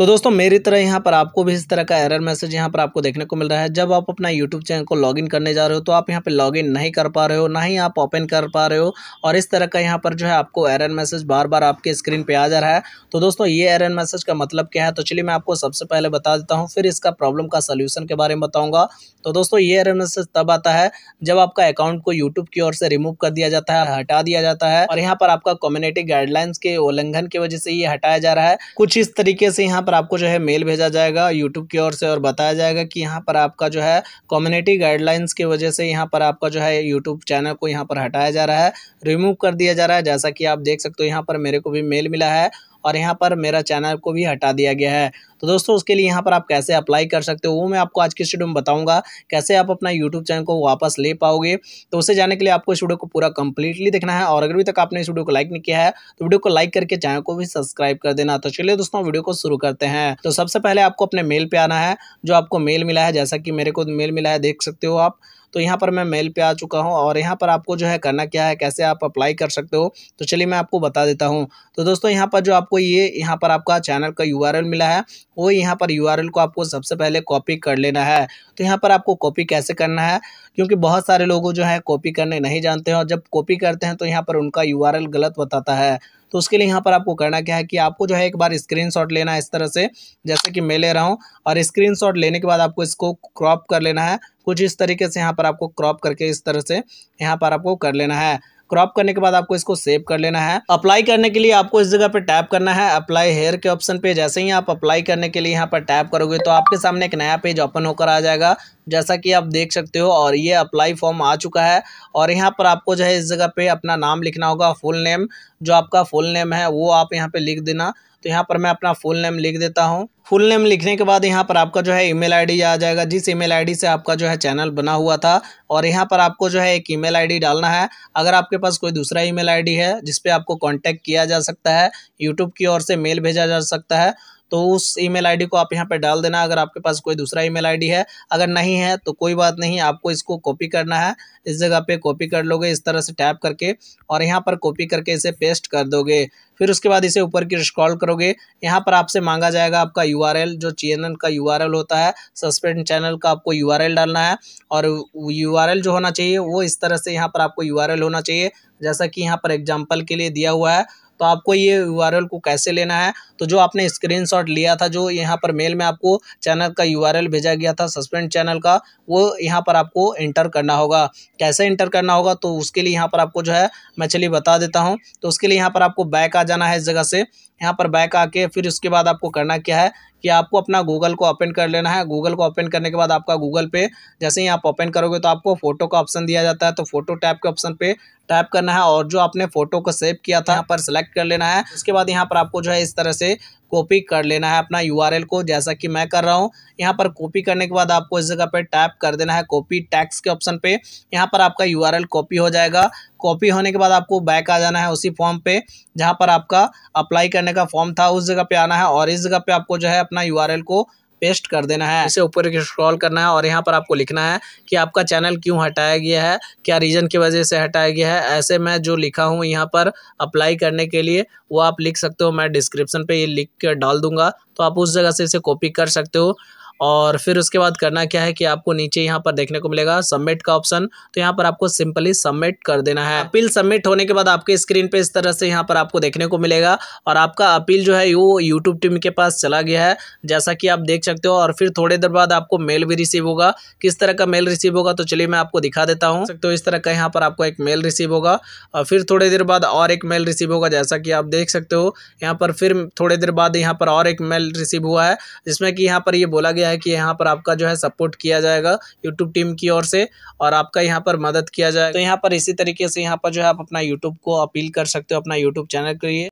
तो दोस्तों मेरी तरह यहाँ पर आपको भी इस तरह का एरर मैसेज यहाँ पर आपको देखने को मिल रहा है जब आप अपना यूट्यूब चैनल को लॉगिन करने जा रहे हो तो आप यहाँ पर लॉगिन नहीं कर पा रहे हो ना ही आप ओपन कर पा रहे हो और इस तरह का यहाँ पर जो है आपको एरर मैसेज बार बार आपके स्क्रीन पर आ जा रहा है तो दोस्तों ये एरर मैसेज का मतलब क्या है तो चलिए मैं आपको सबसे पहले बता देता हूँ फिर इसका प्रॉब्लम का सोल्यूशन के बारे में बताऊँगा तो दोस्तों ये एरर मैसेज तब आता है जब आपका अकाउंट को यूट्यूब की ओर से रिमूव कर दिया जाता है हटा दिया जाता है और यहाँ पर आपका कम्युनिटी गाइडलाइंस के उल्लंघन की वजह से ये हटाया जा रहा है कुछ इस तरीके से यहाँ पर पर आपको जो है मेल भेजा जाएगा यूट्यूब की ओर से और बताया जाएगा कि यहाँ पर आपका जो है कम्युनिटी गाइडलाइंस की वजह से यहाँ पर आपका जो है यूट्यूब चैनल को यहाँ पर हटाया जा रहा है रिमूव कर दिया जा रहा है जैसा कि आप देख सकते हो यहाँ पर मेरे को भी मेल मिला है और यहाँ पर मेरा चैनल को भी हटा दिया गया है तो दोस्तों उसके लिए यहाँ पर आप कैसे अप्लाई कर सकते हो वो मैं आपको आज की स्टूडियो में बताऊँगा कैसे आप अपना यूट्यूब चैनल को वापस ले पाओगे तो उसे जाने के लिए आपको इस वीडियो को पूरा कंप्लीटली देखना है और अगर अभी तक आपने इस वीडियो को लाइक नहीं किया है तो वीडियो को लाइक करके चैनल को भी सब्सक्राइब कर देना तो चलिए दोस्तों वीडियो को शुरू करते हैं तो सबसे पहले आपको अपने मेल पर आना है जो आपको मेल मिला है जैसा कि मेरे को मेल मिला है देख सकते हो आप तो यहाँ पर मैं मेल पर आ चुका हूँ और यहाँ पर आपको जो है करना क्या है कैसे आप अप्लाई कर सकते हो तो चलिए मैं आपको बता देता हूँ तो दोस्तों यहाँ पर जो आपको ये यहाँ पर आपका चैनल का यू मिला है वो यहाँ पर यू को आपको सबसे पहले कॉपी कर लेना है तो यहाँ पर आपको कॉपी कैसे करना है क्योंकि बहुत सारे लोग जो है कॉपी करने नहीं जानते हैं और जब कॉपी करते हैं तो यहाँ पर उनका यू गलत बताता है तो उसके लिए यहाँ पर आपको करना क्या है कि आपको जो है एक बार स्क्रीनशॉट लेना है इस तरह से जैसे कि मैं ले रहा हूँ और स्क्रीनशॉट लेने के बाद आपको इसको क्रॉप कर लेना है कुछ इस तरीके से यहाँ पर आपको क्रॉप करके इस तरह से यहाँ पर आपको कर लेना है क्रॉप करने के बाद आपको इसको सेव कर लेना है अप्लाई करने के लिए आपको इस जगह पे टैप करना है अप्लाई हेयर के ऑप्शन पे जैसे ही आप अप्लाई करने के लिए यहाँ पर टैप करोगे तो आपके सामने एक नया पेज ओपन होकर आ जाएगा जैसा कि आप देख सकते हो और ये अप्लाई फॉर्म आ चुका है और यहाँ पर आपको जो है इस जगह पे अपना नाम लिखना होगा फुल नेम जो आपका फुल नेम है वो आप यहाँ पे लिख देना तो यहाँ पर मैं अपना फुल नेम लिख देता हूँ फुल नेम लिखने के बाद यहाँ पर आपका जो है ईमेल आईडी आ जाएगा जिस ईमेल आईडी से आपका जो है चैनल बना हुआ था और यहाँ पर आपको जो है एक ईमेल आईडी डालना है अगर आपके पास कोई दूसरा ईमेल आईडी है जिसपे आपको कॉन्टैक्ट किया जा सकता है यूट्यूब की ओर से मेल भेजा जा सकता है तो उस ईमेल आईडी को आप यहाँ पर डाल देना अगर आपके पास कोई दूसरा ईमेल आईडी है अगर नहीं है तो कोई बात नहीं आपको इसको कॉपी करना है इस जगह पे कॉपी कर लोगे इस तरह से टैप करके और यहाँ पर कॉपी करके इसे पेस्ट कर दोगे फिर उसके बाद इसे ऊपर की स्क्रॉल करोगे यहाँ पर आपसे मांगा जाएगा आपका यू जो चैनल का यू होता है सस्पेंड चैनल का आपको यू डालना है और यू जो होना चाहिए वो इस तरह से यहाँ पर आपको यू होना चाहिए जैसा कि यहाँ पर एग्जाम्पल के लिए दिया हुआ है तो आपको ये यू को कैसे लेना है तो जो आपने स्क्रीन लिया था जो यहाँ पर मेल में आपको चैनल का यू भेजा गया था सस्पेंड चैनल का वो यहाँ पर आपको इंटर करना होगा कैसे इंटर करना होगा तो उसके लिए यहाँ पर आपको जो है मैं चलिए बता देता हूँ तो उसके लिए यहाँ पर आपको बैक आ जाना है इस जगह से यहाँ पर बैक आके फिर उसके बाद आपको करना क्या है कि आपको अपना गूगल को ओपन कर लेना है गूगल को ओपन करने के बाद आपका गूगल पे जैसे ही आप ओपन करोगे तो आपको फोटो का ऑप्शन दिया जाता है तो फोटो टैप के ऑप्शन पे टैप करना है और जो आपने फोटो को सेव किया था यहाँ पर सेलेक्ट कर लेना है उसके बाद यहाँ पर आपको जो है इस तरह से कॉपी कर लेना है अपना यूआरएल को जैसा कि मैं कर रहा हूँ यहाँ पर कॉपी करने के बाद आपको इस जगह पे टैप कर देना है कॉपी टैक्स के ऑप्शन पे यहाँ पर आपका यूआरएल कॉपी हो जाएगा कॉपी होने के बाद आपको बैक आ जाना है उसी फॉर्म पे जहाँ पर आपका अप्लाई करने का फॉर्म था उस जगह पे आना है और इस जगह पे आपको जो है अपना यू को पेस्ट कर देना है इसे ऊपर स्क्रॉल करना है और यहाँ पर आपको लिखना है कि आपका चैनल क्यों हटाया गया है क्या रीज़न की वजह से हटाया गया है ऐसे मैं जो लिखा हूँ यहाँ पर अप्लाई करने के लिए वो आप लिख सकते हो मैं डिस्क्रिप्सन पर ये लिख कर डाल दूंगा तो आप उस जगह से इसे कॉपी कर सकते हो और फिर उसके बाद करना क्या है कि आपको नीचे यहाँ पर देखने को मिलेगा सबमिट का ऑप्शन तो यहाँ पर आपको सिंपली सबमिट कर देना है अपील सबमिट होने के बाद आपके स्क्रीन पे इस तरह से यहाँ पर आपको देखने को मिलेगा और आपका अपील जो है वो यूट्यूब टीम के पास चला गया है जैसा कि आप देख सकते हो और फिर थोड़ी देर बाद आपको मेल भी रिसीव होगा किस तरह का मेल रिसीव होगा तो चलिए मैं आपको दिखा देता हूँ तो इस तरह का यहाँ पर आपको एक मेल रिसीव होगा और फिर थोड़ी देर बाद और एक मेल रिसीव होगा जैसा कि आप देख सकते हो यहाँ पर फिर थोड़े देर बाद यहाँ पर और एक मेल रिसीव हुआ है जिसमें कि यहाँ पर ये बोला गया है कि यहाँ पर आपका जो है सपोर्ट किया जाएगा यूट्यूब टीम की ओर से और आपका यहाँ पर मदद किया जाएगा तो यहाँ पर इसी तरीके से यहाँ पर जो है आप अपना यूट्यूब को अपील कर सकते हो अपना यूट्यूब चैनल के लिए